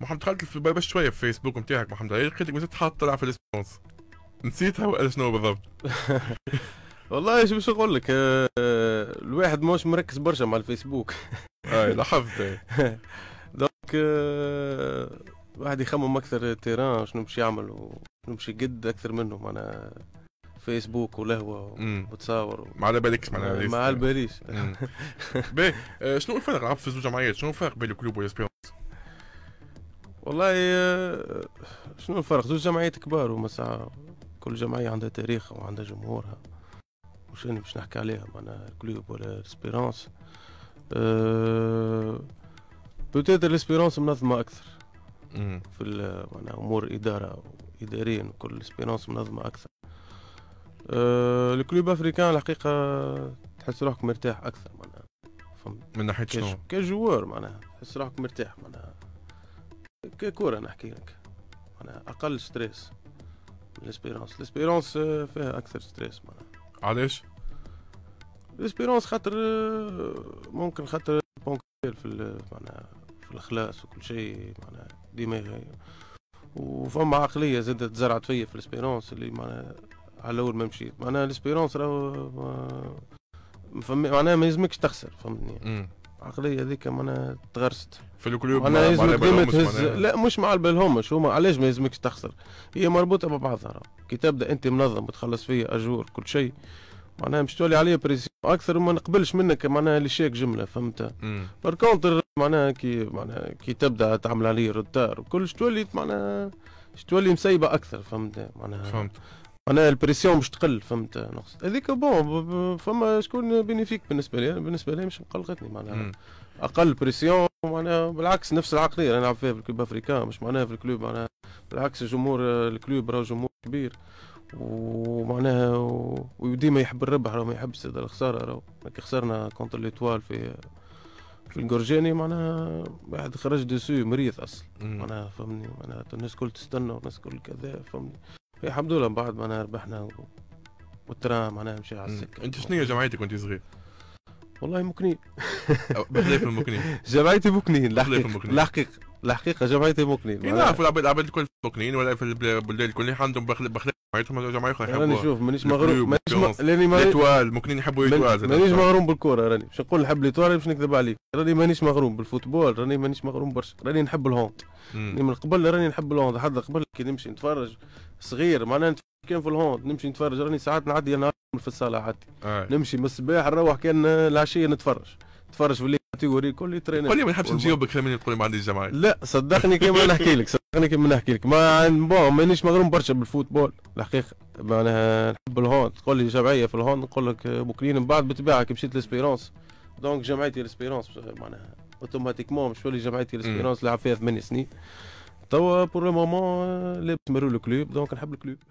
محمد دخلت في بس شويه في فيسبوك نتاعك محمد إيه لقيتك مازلت حاط طلع في الريسبونس نسيتها ولا شنو بالضبط والله شو باش نقول لك آه، الواحد مش مركز برشا مع الفيسبوك اي لاحظت دونك الواحد آه، يخمم اكثر تيران شنو باش يعمل وشنو باش يقد اكثر منه معناها فيسبوك ولهوة وتصاور ما على بالكش معناها ما على باليش شنو الفرق في زوج جمعيات شنو الفرق بين الكلوب والاسبيرونس والله آه، شنو الفرق زوج جمعيات كبار ساعة كل جمعية عندها تاريخها وعندها جمهورها مش أنا باش نحكي عليها معناها كلوب ولا اسبيرونس أه بوتيت الاسبيرانس منظمة أكثر في معناها أمور إدارة وإداريا وكل اسبيرونس منظمة أكثر أه الكلوب أفريكان الحقيقة تحس روحك مرتاح أكثر معناها من ناحية شنو؟ كجوار معناها تحس روحك مرتاح معناها ككورة نحكي لك معناها أقل ستريس من الاسبيرونس الاسبيرونس آه، فيها أكثر ستريس معناها علاش؟ الاسبيرونس خاطر آه، ممكن خاطر بونكتيل في معناها في الخلاص وكل شيء معناها دماغي وفما عقلية زادت تزرعت فيا في الاسبيرونس اللي معناها على الأول ما مشيت معناها الاسبيرونس راهو آه، معناها ما يلزمكش تخسر فهمتني العقليه هذيك معناها تغرست في الكلوب انا يلزمك تهز لا مش مع البلهمش هما علاش ما يلزمكش تخسر هي مربوطه ببعضها كي تبدا انت منظم وتخلص فيها اجور كل شيء معناها مش تولي عليا بريسيون اكثر وما نقبلش منك معناها لشيك جمله فهمت بار كونتر معناها كي معناها كي تبدا تعمل عليه روتار وكل تولي معناها تولي مسيبه اكثر فهمت معناها فهمت انا البريسيون باش تقل فهمت نقصد هذيك بون فما شكون بينيفيك بالنسبه لي بالنسبه لي مش مقلقتني معناها اقل بريسيون معناها بالعكس نفس العقليه اللي نلعب فيها في الكلوب افريكان مش معناها في الكلوب معناها بالعكس جمهور الكلوب راهو جمهور كبير ومعناها وديما يحب الربح راه ما يحبش الخساره راهو كي خسرنا كونتر ليتوال في في الجورجاني معناها واحد خرج ديسو مريض اصلا معناها فهمني معناها الناس كل تستنى والناس كل كذا فهمني إيه، الحمد لله من بعد ما أنا ربحنا والترام معناها مشي على السكه انت شنو هي جمعيتك وانت صغير؟ والله مكنين بخليف المكنين جمعيتي مكنين الحقيقة الحقيقه جمعيه مقنين اي نعرف العباد الكل في مقنين ولا في البلدان الكل عندهم بخلاف جمعيتهم جمعيه يحبوا راني شوف مانيش مغروم مانيش مغروم ليتوال مقنين يحبوا ليتوال مانيش مغروم بالكره راني باش نقول نحب ليتوال باش نكذب عليك راني مانيش مغروم بالفوتبول راني مانيش مغروم برشا راني نحب الهوند من قبل راني نحب الهوند حتى قبل كي نمشي نتفرج صغير معناها كان في الهوند نمشي نتفرج راني ساعات نعدي نهار في الصاله حتى آه. نمشي من الصباح نروح كان العشيه نتفرج نتفرج في كاتيجوري كل يترينا قول لي ما نحبش نجاوبك ثمانية تقول لي ما عنديش جماعية لا صدقني كيما نحكي لك صدقني كيما نحكي لك ما بون مانيش مغروم برشا بالفوتبول الحقيقة معناها نحب الهوند تقول لي جمعية في الهوند نقول لك بوكلين من بعد بتباعها كي مشيت لسبيرونس دونك جمعيتي لسبيرونس معناها اوتوماتيكمون مش تولي جمعيتي لسبيرونس لعب فيها ثمان سنين توا بور لو مومون لابس مرو الكلوب دونك نحب الكلوب